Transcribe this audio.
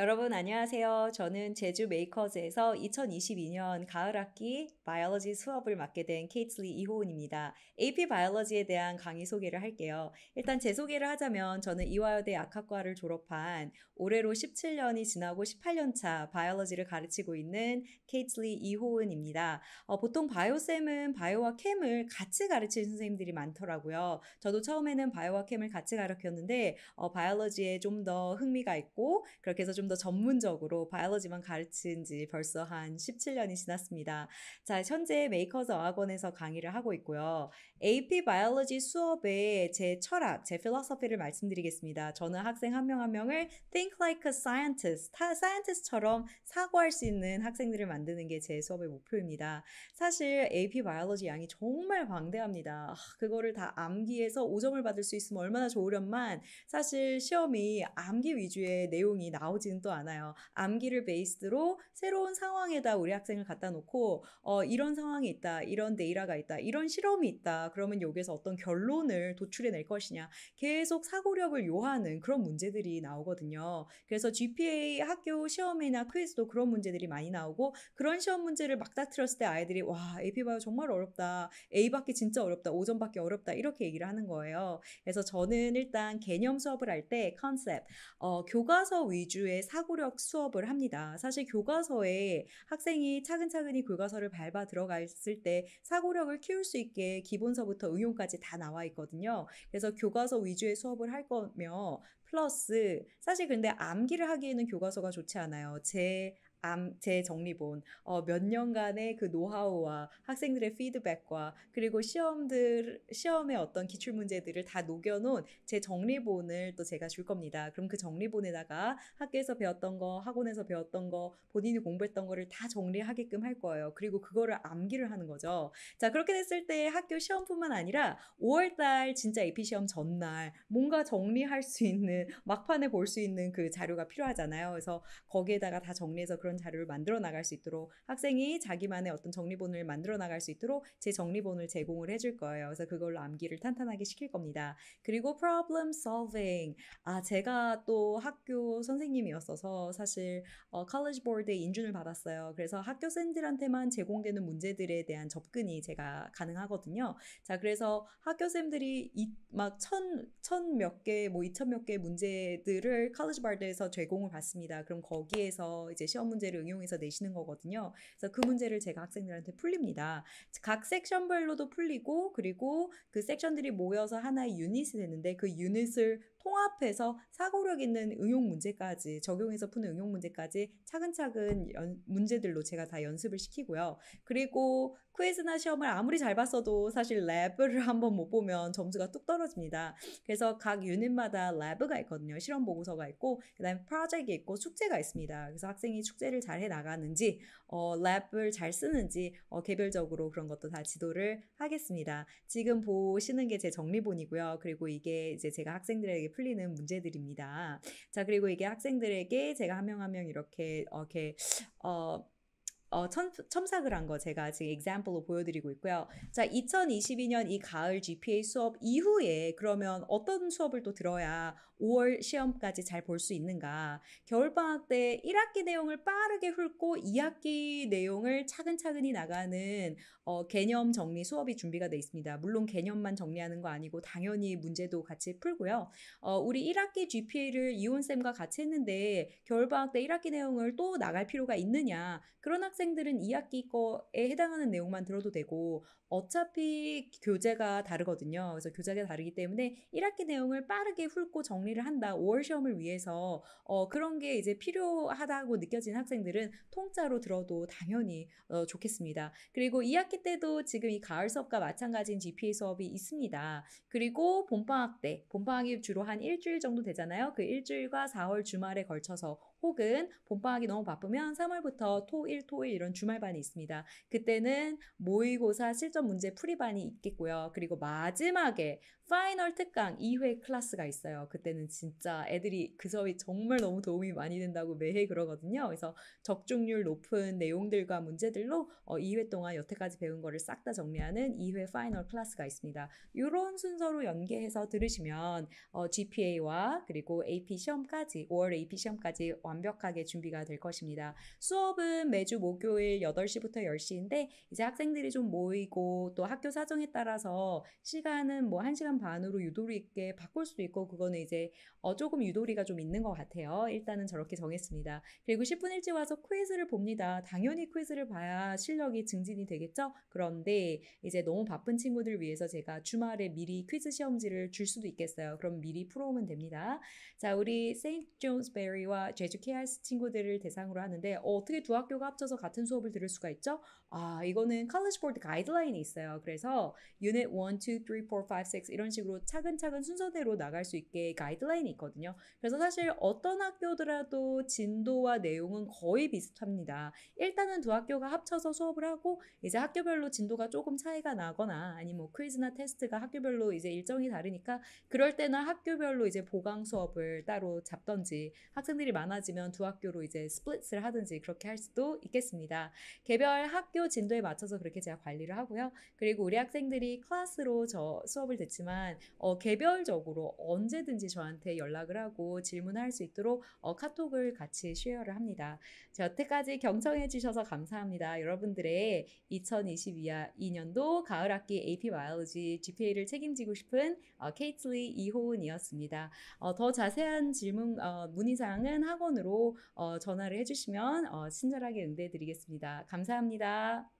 여러분 안녕하세요. 저는 제주 메이커즈에서 2022년 가을 학기 바이올로지 수업을 맡게 된 케이틀리 이호은입니다. AP 바이올로지에 대한 강의 소개를 할게요. 일단 제 소개를 하자면 저는 이화여대 약학과를 졸업한 올해로 17년이 지나고 18년 차 바이올로지를 가르치고 있는 케이틀리 이호은입니다. 어, 보통 바이오쌤은 바이오와 캠을 같이 가르치는 선생님들이 많더라고요. 저도 처음에는 바이오와 캠을 같이 가르쳤는데 어, 바이올로지에 좀 더 흥미가 있고 그렇게 해서 좀더 전문적으로 바이올로지만 가르친 지 벌써 한 17년이 지났습니다. 자, 현재 메이커즈 어학원에서 강의를 하고 있고요. AP 바이올로지 수업에 제 철학, 제 필로소피를 말씀드리겠습니다. 저는 학생 한 명 한 명을 think like a scientist, 사이언티스트처럼 사고할 수 있는 학생들을 만드는 게 제 수업의 목표입니다. 사실 AP 바이올로지 양이 정말 방대합니다. 아, 그거를 다 암기해서 5점을 받을 수 있으면 얼마나 좋으련만 사실 시험이 암기 위주의 내용이 나오지는 들 않아요. 암기를 베이스로 새로운 상황에다 우리 학생을 갖다 놓고 어, 이런 상황이 있다, 이런 데이라가 있다, 이런 실험이 있다. 그러면 여기에서 어떤 결론을 도출해낼 것이냐. 계속 사고력을 요하는 그런 문제들이 나오거든요. 그래서 GPA 학교 시험이나 퀴즈도 그런 문제들이 많이 나오고 그런 시험 문제를 막 다틀었을때 아이들이 와 AP 바이오 정말 어렵다, A 밖에 진짜 어렵다, 5점 밖에 어렵다 이렇게 얘기를 하는 거예요. 그래서 저는 일단 개념 수업을 할 때 컨셉, 어, 교과서 위주의 사고력 수업을 합니다. 사실 교과서에 학생이 차근차근히 교과서를 밟아 들어갔을 때 사고력을 키울 수 있게 기본서부터 응용까지 다 나와 있거든요. 그래서 교과서 위주의 수업을 할 거며 플러스 사실 근데 암기를 하기에는 교과서가 좋지 않아요. 제 암제 정리본 어, 몇 년간의 그 노하우와 학생들의 피드백과 그리고 시험들 시험의 어떤 기출 문제들을 다 녹여놓은 제 정리본을 또 제가 줄 겁니다. 그럼 그 정리본에다가 학교에서 배웠던 거, 학원에서 배웠던 거, 본인이 공부했던 거를 다 정리하게끔 할 거예요. 그리고 그거를 암기를 하는 거죠. 자 그렇게 됐을 때 학교 시험뿐만 아니라 5월달 진짜 AP 시험 전날 뭔가 정리할 수 있는 막판에 볼 수 있는 그 자료가 필요하잖아요. 그래서 거기에다가 다 정리해서 그런 그런 자료를 만들어 나갈 수 있도록 학생이 자기만의 어떤 정리본을 만들어 나갈 수 있도록 제 정리본을 제공을 해줄 거예요. 그래서 그걸로 암기를 탄탄하게 시킬 겁니다. 그리고 problem solving. 아, 제가 또 학교 선생님이었어서 사실 어, college board에 인준을 받았어요. 그래서 학교쌤들한테만 제공되는 문제들에 대한 접근이 제가 가능하거든요. 자, 그래서 학교쌤들이 막 천, 천 몇 개, 뭐 이천 몇 개 문제들을 college board에서 제공을 받습니다. 그럼 거기에서 이제 시험 문제 문제를 응용해서 내시는 거거든요. 그래서 그 문제를 제가 학생들한테 풀립니다. 각 섹션별로도 풀리고 그리고 그 섹션들이 모여서 하나의 유닛이 되는데 그 유닛을 통합해서 사고력 있는 응용 문제까지 적용해서 푸는 응용 문제까지 차근차근 연, 문제들로 제가 다 연습을 시키고요. 그리고 퀴즈나 시험을 아무리 잘 봤어도 사실 랩을 한번 못 보면 점수가 뚝 떨어집니다. 그래서 각 유닛마다 랩가 있거든요. 실험 보고서가 있고 그다음에 프로젝트 있고 숙제가 있습니다. 그래서 학생이 숙제를 잘 해 나가는지 어, 랩을 잘 쓰는지 어, 개별적으로 그런 것도 다 지도를 하겠습니다. 지금 보시는 게 제 정리본이고요. 그리고 이게 이제 제가 학생들에게 풀리는 문제들입니다. 자, 그리고 이게 학생들에게 제가 한 명 한명 한명 이렇게, 이렇게, 어, 어 어, 첨, 첨삭을 한 거 제가 지금 example로 보여드리고 있고요. 자, 2022년 이 가을 GPA 수업 이후에 그러면 어떤 수업을 또 들어야 5월 시험까지 잘 볼 수 있는가? 겨울방학 때 1학기 내용을 빠르게 훑고 2학기 내용을 차근차근히 나가는 어, 개념 정리 수업이 준비가 돼 있습니다. 물론 개념만 정리하는 거 아니고 당연히 문제도 같이 풀고요. 어, 우리 1학기 GPA를 이혼쌤과 같이 했는데 겨울방학 때 1학기 내용을 또 나갈 필요가 있느냐? 그런 학 학생들은 2학기 거에 해당하는 내용만 들어도 되고 어차피 교재가 다르거든요. 그래서 교재가 다르기 때문에 1학기 내용을 빠르게 훑고 정리를 한다. 5월 시험을 위해서 어, 그런 게 이제 필요하다고 느껴진 학생들은 통짜로 들어도 당연히 어, 좋겠습니다. 그리고 2학기 때도 지금 이 가을 수업과 마찬가지인 GPA 수업이 있습니다. 그리고 봄방학 때, 봄방학이 주로 한 일주일 정도 되잖아요. 그 일주일과 4월 주말에 걸쳐서 혹은 봄방학이 너무 바쁘면 3월부터 토, 일, 토일 이런 주말반이 있습니다. 그때는 모의고사 실전 문제 풀이반이 있겠고요. 그리고 마지막에 파이널 특강 2회 클래스가 있어요. 그때는 진짜 애들이 그 수업이 정말 너무 도움이 많이 된다고 매해 그러거든요. 그래서 적중률 높은 내용들과 문제들로 어, 2회 동안 여태까지 배운 거를 싹 다 정리하는 2회 파이널 클래스가 있습니다. 이런 순서로 연계해서 들으시면 어, GPA와 그리고 AP 시험까지 5월 AP 시험까지 완벽하게 준비가 될 것입니다. 수업은 매주 목요일 8시부터 10시인데 이제 학생들이 좀 모이고 또 학교 사정에 따라서 시간은 뭐 1시간 반으로 유도리 있게 바꿀 수도 있고 그거는 이제 어 조금 유도리가 좀 있는 것 같아요. 일단은 저렇게 정했습니다. 그리고 10분 일찍 와서 퀴즈를 봅니다. 당연히 퀴즈를 봐야 실력이 증진이 되겠죠? 그런데 이제 너무 바쁜 친구들 위해서 제가 주말에 미리 퀴즈 시험지를 줄 수도 있겠어요. 그럼 미리 풀어오면 됩니다. 자, 우리 세인트 존스베리와 제주 KRS 친구들을 대상으로 하는데 어, 떻게두 학교가 합쳐서 같은 수업을 들을 수가 있죠? 아, 이거는 칼리지 보드 가이드라인이 있어요. 그래서 유닛 1, 2, 3, 4, 5, 6 이런 이런 식으로 차근차근 순서대로 나갈 수 있게 가이드라인이 있거든요. 그래서 사실 어떤 학교더라도 진도와 내용은 거의 비슷합니다. 일단은 두 학교가 합쳐서 수업을 하고 이제 학교별로 진도가 조금 차이가 나거나 아니면 뭐 퀴즈나 테스트가 학교별로 이제 일정이 다르니까 그럴 때는 학교별로 이제 보강 수업을 따로 잡던지 학생들이 많아지면 두 학교로 이제 스플릿을 하든지 그렇게 할 수도 있겠습니다. 개별 학교 진도에 맞춰서 그렇게 제가 관리를 하고요. 그리고 우리 학생들이 클래스로 저 수업을 듣지만 있지만 어, 개별적으로 언제든지 저한테 연락을 하고 질문할 수 있도록 어, 카톡을 같이 쉐어를 합니다. 여태까지 경청해 주셔서 감사합니다. 여러분들의 2022년도 가을 학기 AP 바이올로지 GPA를 책임지고 싶은 어, 케이틀리 이호은이었습니다. 어, 더 자세한 질문 어, 문의 사항은 학원으로 어, 전화를 해주시면 어, 친절하게 응대해 드리겠습니다. 감사합니다.